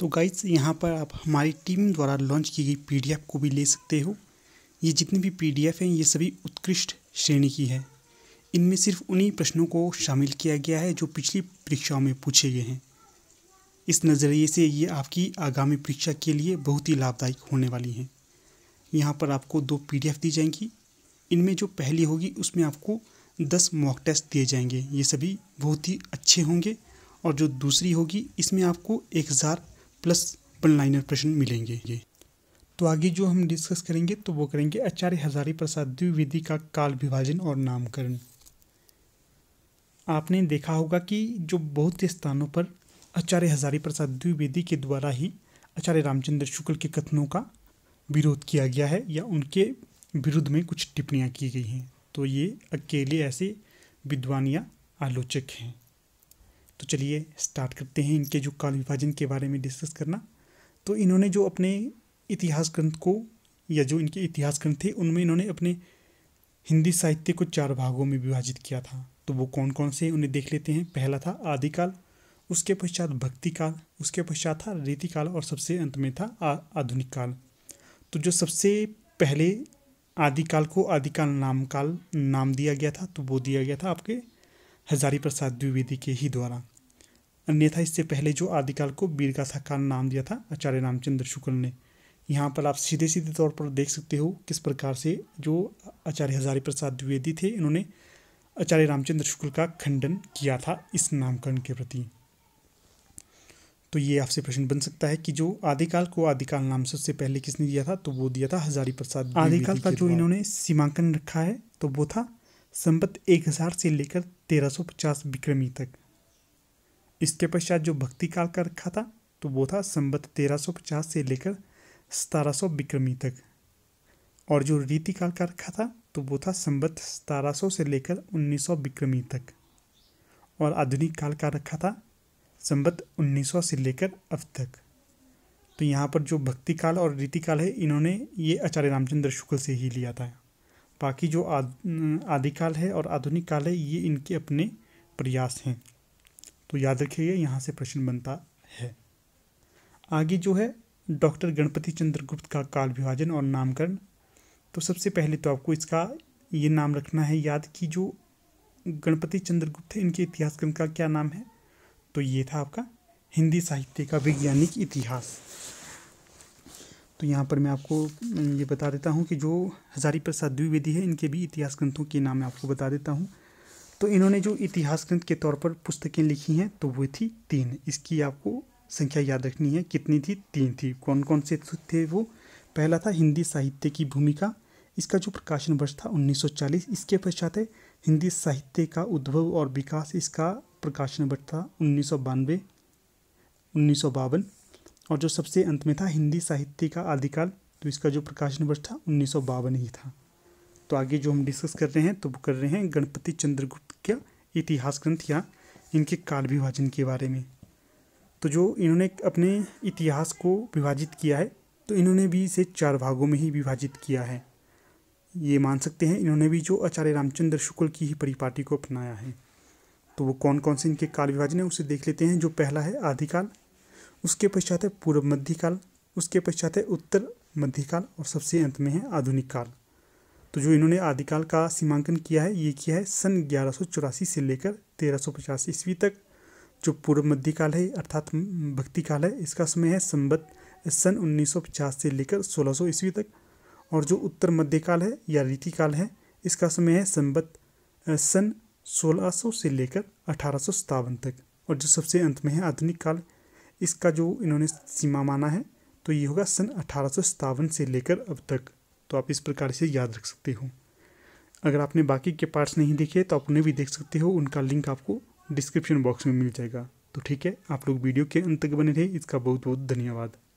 तो गाइज यहाँ पर आप हमारी टीम द्वारा लॉन्च की गई पीडीएफ को भी ले सकते हो ये जितनी भी पीडीएफ हैं ये सभी उत्कृष्ट श्रेणी की है इनमें सिर्फ उन्हीं प्रश्नों को शामिल किया गया है जो पिछली परीक्षाओं में पूछे गए हैं इस नज़रिए से ये आपकी आगामी परीक्षा के लिए बहुत ही लाभदायक होने वाली हैं यहाँ पर आपको दो पी दी जाएंगी इनमें जो पहली होगी उसमें आपको दस मॉक टेस्ट दिए जाएंगे ये सभी बहुत ही अच्छे होंगे और जो दूसरी होगी इसमें आपको एक हज़ार प्लस वन लाइनर प्रश्न मिलेंगे ये तो आगे जो हम डिस्कस करेंगे तो वो करेंगे आचार्य हजारी प्रसाद द्विवेदी का काल विभाजन और नामकरण आपने देखा होगा कि जो बहुत से स्थानों पर आचार्य हजारी प्रसाद द्विवेदी के द्वारा ही आचार्य रामचंद्र शुक्ल के कथनों का विरोध किया गया है या उनके विरुद्ध में कुछ टिप्पणियाँ की गई हैं तो ये अकेले ऐसे विद्वान या आलोचक हैं तो चलिए स्टार्ट करते हैं इनके जो काल विभाजन के बारे में डिस्कस करना तो इन्होंने जो अपने इतिहास ग्रंथ को या जो इनके इतिहास ग्रंथ थे उनमें इन्होंने अपने हिंदी साहित्य को चार भागों में विभाजित किया था तो वो कौन कौन से उन्हें देख लेते हैं पहला था आदिकाल उसके पश्चात भक्ति काल उसके पश्चात था रीतिकाल और सबसे अंत में था आधुनिक काल तो जो सबसे पहले आदिकाल को आदिकाल नाम काल नाम दिया गया था तो वो दिया गया था आपके हजारी प्रसाद द्विवेदी के ही द्वारा अन्यथा इससे पहले जो आदिकाल को वीरगाथा का नाम दिया था आचार्य रामचंद्र शुक्ल ने यहाँ पर आप सीधे सीधे तौर पर देख सकते हो किस प्रकार से जो आचार्य हजारी प्रसाद द्विवेदी थे इन्होंने आचार्य रामचंद्र शुक्ल का खंडन किया था इस नामकरण के प्रति तो ये आपसे प्रश्न बन सकता है कि जो आदिकाल को आदिकाल नाम से उससे पहले किसने दिया था तो वो दिया था हजारी प्रसाद आदिकाल का जो इन्होंने सीमांकन रखा है तो वो था संबत हज़ार से लेकर तेरह सौ पचास विक्रमी तक इसके पश्चात जो भक्ति काल का रखा था तो वो था संबत पचास से लेकर सतारह सौ विक्रमी तक और जो रीति काल का रखा था तो वो था संबत सौ से लेकर उन्नीस सौ विक्रमी तक और आधुनिक काल का रखा था संबत सौ से लेकर अब तक तो यहाँ पर जो भक्ति काल और रीति काल है इन्होंने ये आचार्य रामचंद्र शुक्ल से ही लिया था बाकी जो आदिकाल है और आधुनिक काल है ये इनके अपने प्रयास हैं तो याद रखिएगा यहाँ से प्रश्न बनता है आगे जो है डॉक्टर गणपति चंद्रगुप्त का काल विभाजन और नामकरण तो सबसे पहले तो आपको इसका ये नाम रखना है याद कि जो गणपति चंद्रगुप्त है इनके इतिहासक्रम का क्या नाम है तो ये था आपका हिंदी साहित्य का वैज्ञानिक इतिहास तो यहाँ पर मैं आपको ये बता देता हूँ कि जो हजारी प्रसाद द्विवेदी है इनके भी इतिहास ग्रंथों के नाम मैं आपको बता देता हूँ तो इन्होंने जो इतिहास ग्रंथ के तौर पर पुस्तकें लिखी हैं तो वो थी तीन इसकी आपको संख्या याद रखनी है कितनी थी तीन थी कौन कौन से थे वो पहला था हिंदी साहित्य की भूमिका इसका जो प्रकाशन वर्ष था 1940 इसके पश्चात है हिंदी साहित्य का उद्भव और विकास इसका प्रकाशन वर्ष था उन्नीस सौ बानवे उन्नीस सौ बावन और जो सबसे अंत में था हिंदी साहित्य का आदिकाल तो इसका जो प्रकाशन वर्ष था उन्नीस ही था तो आगे जो हम डिस्कस कर रहे हैं तो वो कर रहे हैं गणपति चंद्रगुप्त का इतिहास ग्रंथ या इनके काल विभाजन के बारे में तो जो इन्होंने अपने इतिहास को विभाजित किया है तो इन्होंने भी इसे चार भागों में ही विभाजित किया है ये मान सकते हैं इन्होंने भी जो आचार्य रामचंद्र शुक्ल की ही परिपाटी को अपनाया है तो वो कौन कौन से इनके काल विभाजन है उसे देख लेते हैं जो पहला है आदिकाल उसके पश्चात है पूर्व मध्यकाल उसके पश्चात है उत्तर मध्यकाल और सबसे अंत में है आधुनिक काल तो जो इन्होंने आदिकाल का सीमांकन किया है ये किया है सन ग्यारह से लेकर तेरह ईस्वी तक जो पूर्व मध्यकाल है अर्थात भक्ति काल है इसका समय है संबत सन 1950 से लेकर 1600 ईस्वी तक और जो उत्तर मध्यकाल है या रीति काल है इसका समय है संबत सन 1600 से लेकर अठारह तक और जो सबसे अंत में है आधुनिक काल इसका जो इन्होंने सीमा माना है तो ये होगा सन अठारह से लेकर अब तक तो आप इस प्रकार से याद रख सकते हो अगर आपने बाकी के पार्ट्स नहीं देखे तो आप उन्हें भी देख सकते हो उनका लिंक आपको डिस्क्रिप्शन बॉक्स में मिल जाएगा तो ठीक है आप लोग वीडियो के अंत तक बने रहे इसका बहुत बहुत धन्यवाद